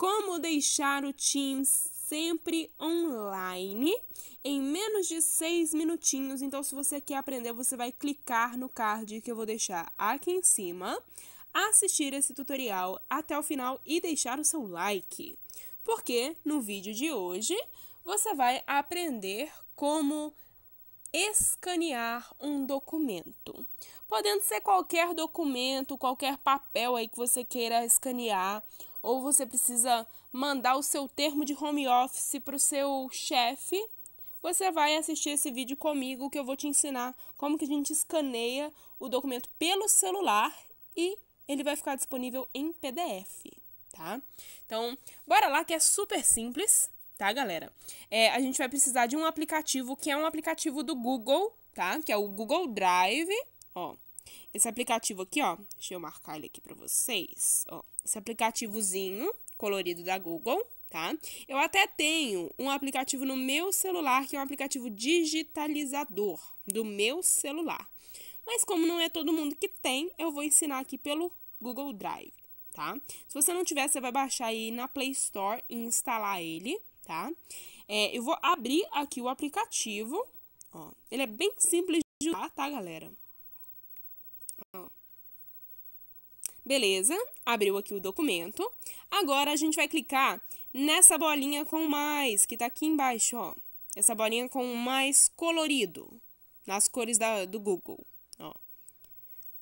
como deixar o Teams sempre online em menos de seis minutinhos. Então, se você quer aprender, você vai clicar no card que eu vou deixar aqui em cima, assistir esse tutorial até o final e deixar o seu like. Porque no vídeo de hoje você vai aprender como escanear um documento. Podendo ser qualquer documento, qualquer papel aí que você queira escanear ou você precisa mandar o seu termo de home office para o seu chefe, você vai assistir esse vídeo comigo que eu vou te ensinar como que a gente escaneia o documento pelo celular e ele vai ficar disponível em PDF, tá? Então, bora lá que é super simples, tá, galera? É, a gente vai precisar de um aplicativo que é um aplicativo do Google, tá? Que é o Google Drive, ó. Esse aplicativo aqui, ó, deixa eu marcar ele aqui para vocês, ó, esse aplicativozinho colorido da Google, tá? Eu até tenho um aplicativo no meu celular que é um aplicativo digitalizador do meu celular. Mas como não é todo mundo que tem, eu vou ensinar aqui pelo Google Drive, tá? Se você não tiver, você vai baixar aí na Play Store e instalar ele, tá? É, eu vou abrir aqui o aplicativo, ó. Ele é bem simples de usar, tá, galera? Ó. Beleza, abriu aqui o documento. Agora a gente vai clicar nessa bolinha com mais, que está aqui embaixo, ó. Essa bolinha com mais colorido, nas cores da, do Google, ó.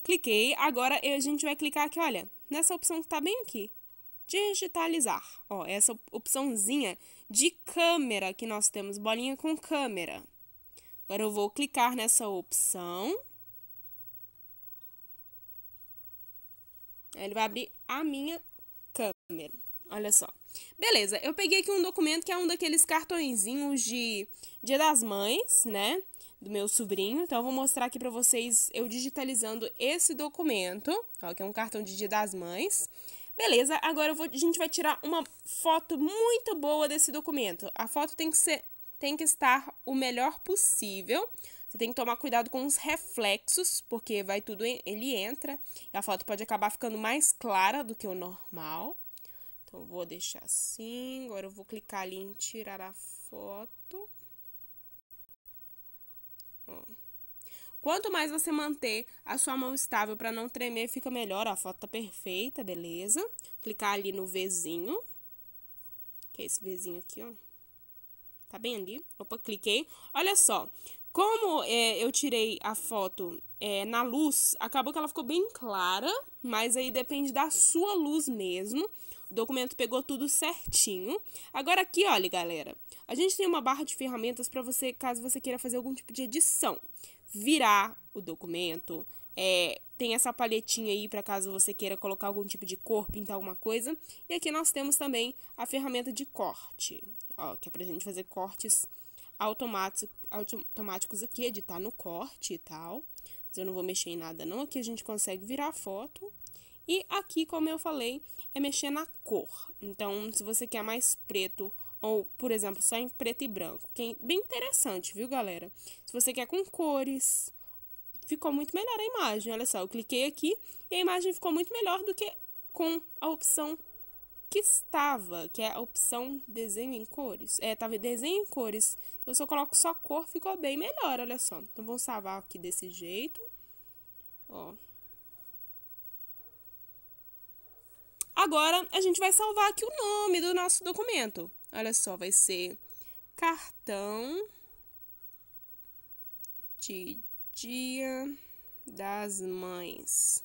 Cliquei, agora a gente vai clicar aqui, olha, nessa opção que está bem aqui. Digitalizar, ó, essa opçãozinha de câmera que nós temos, bolinha com câmera. Agora eu vou clicar nessa opção É, ele vai abrir a minha câmera. Olha só. Beleza, eu peguei aqui um documento que é um daqueles cartõezinhos de Dia das Mães, né? Do meu sobrinho. Então, eu vou mostrar aqui pra vocês eu digitalizando esse documento. Ó, que é um cartão de Dia das Mães. Beleza, agora vou, a gente vai tirar uma foto muito boa desse documento. A foto tem que, ser, tem que estar o melhor possível. Você tem que tomar cuidado com os reflexos, porque vai tudo, ele entra. E a foto pode acabar ficando mais clara do que o normal. Então, vou deixar assim. Agora eu vou clicar ali em tirar a foto. Ó. Quanto mais você manter a sua mão estável para não tremer, fica melhor. A foto tá perfeita, beleza? Vou clicar ali no Vzinho. Que é esse Vzinho aqui, ó. Tá bem ali? Opa, cliquei. Olha só, como é, eu tirei a foto é, na luz, acabou que ela ficou bem clara, mas aí depende da sua luz mesmo. O documento pegou tudo certinho. Agora aqui, olha, galera, a gente tem uma barra de ferramentas para você, caso você queira fazer algum tipo de edição. Virar o documento, é, tem essa palhetinha aí para caso você queira colocar algum tipo de cor, pintar alguma coisa. E aqui nós temos também a ferramenta de corte, ó, que é pra gente fazer cortes automáticos aqui, editar no corte e tal. Mas eu não vou mexer em nada não. Aqui a gente consegue virar a foto. E aqui, como eu falei, é mexer na cor. Então, se você quer mais preto ou, por exemplo, só em preto e branco, que é bem interessante, viu, galera? Se você quer com cores, ficou muito melhor a imagem. Olha só, eu cliquei aqui e a imagem ficou muito melhor do que com a opção que estava, que é a opção desenho em cores. É, tava tá desenho em cores. Então, se eu coloco só cor, ficou bem melhor, olha só. Então, vou salvar aqui desse jeito. Ó. Agora, a gente vai salvar aqui o nome do nosso documento. Olha só, vai ser cartão de dia das mães.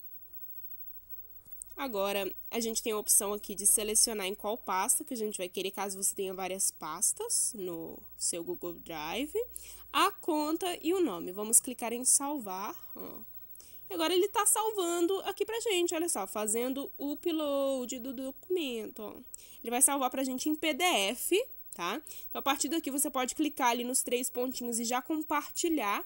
Agora, a gente tem a opção aqui de selecionar em qual pasta que a gente vai querer, caso você tenha várias pastas no seu Google Drive, a conta e o nome. Vamos clicar em salvar. Ó. E agora ele está salvando aqui para a gente, olha só, fazendo o upload do documento. Ó. Ele vai salvar para a gente em PDF, tá? Então, a partir daqui, você pode clicar ali nos três pontinhos e já compartilhar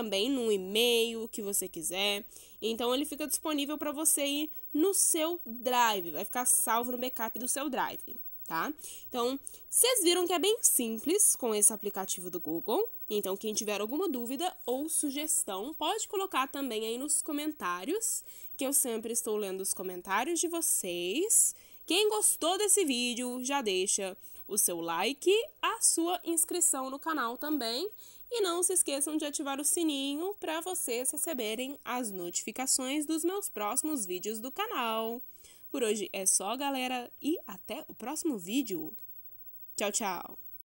também no e-mail que você quiser. Então ele fica disponível para você ir no seu drive, vai ficar salvo no backup do seu drive, tá? Então, vocês viram que é bem simples com esse aplicativo do Google. Então, quem tiver alguma dúvida ou sugestão, pode colocar também aí nos comentários, que eu sempre estou lendo os comentários de vocês. Quem gostou desse vídeo, já deixa o seu like, a sua inscrição no canal também e não se esqueçam de ativar o sininho para vocês receberem as notificações dos meus próximos vídeos do canal. Por hoje é só, galera, e até o próximo vídeo. Tchau, tchau!